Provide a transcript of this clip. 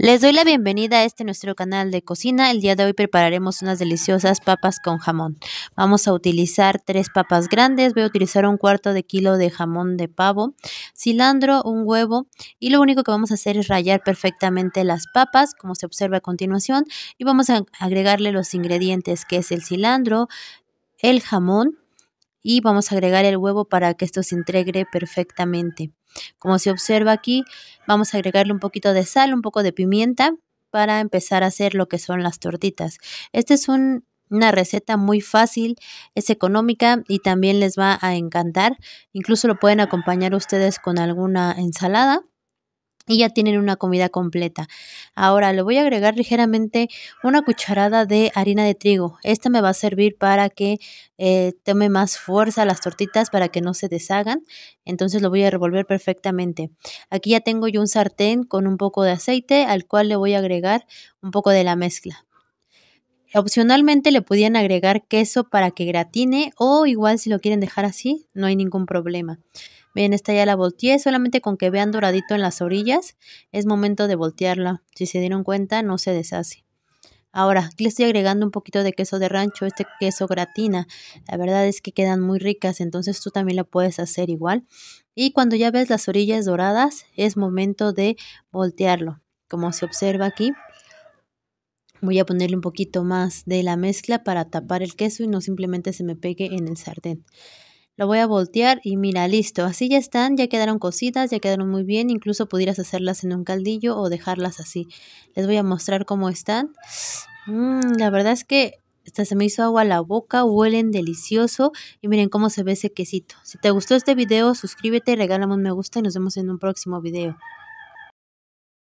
Les doy la bienvenida a este nuestro canal de cocina. El día de hoy prepararemos unas deliciosas papas con jamón. Vamos a utilizar tres papas grandes. Voy a utilizar un cuarto de kilo de jamón de pavo, cilantro, un huevo y lo único que vamos a hacer es rayar perfectamente las papas como se observa a continuación y vamos a agregarle los ingredientes que es el cilantro, el jamón, y vamos a agregar el huevo para que esto se integre perfectamente. Como se observa aquí, vamos a agregarle un poquito de sal, un poco de pimienta para empezar a hacer lo que son las tortitas. Esta es una receta muy fácil, es económica y también les va a encantar. Incluso lo pueden acompañar ustedes con alguna ensalada y ya tienen una comida completa. Ahora le voy a agregar ligeramente una cucharada de harina de trigo. Esta me va a servir para que eh, tome más fuerza las tortitas para que no se deshagan. Entonces lo voy a revolver perfectamente. Aquí ya tengo yo un sartén con un poco de aceite al cual le voy a agregar un poco de la mezcla. Opcionalmente le podían agregar queso para que gratine o igual si lo quieren dejar así, no hay ningún problema. Bien, esta ya la volteé, solamente con que vean doradito en las orillas, es momento de voltearla. Si se dieron cuenta, no se deshace. Ahora, le estoy agregando un poquito de queso de rancho, este queso gratina. La verdad es que quedan muy ricas, entonces tú también la puedes hacer igual. Y cuando ya ves las orillas doradas, es momento de voltearlo. Como se observa aquí, voy a ponerle un poquito más de la mezcla para tapar el queso y no simplemente se me pegue en el sardén lo voy a voltear y mira, listo, así ya están, ya quedaron cositas, ya quedaron muy bien, incluso pudieras hacerlas en un caldillo o dejarlas así. Les voy a mostrar cómo están. Mm, la verdad es que hasta se me hizo agua la boca, huelen delicioso y miren cómo se ve ese quesito. Si te gustó este video, suscríbete, regálame un me gusta y nos vemos en un próximo video.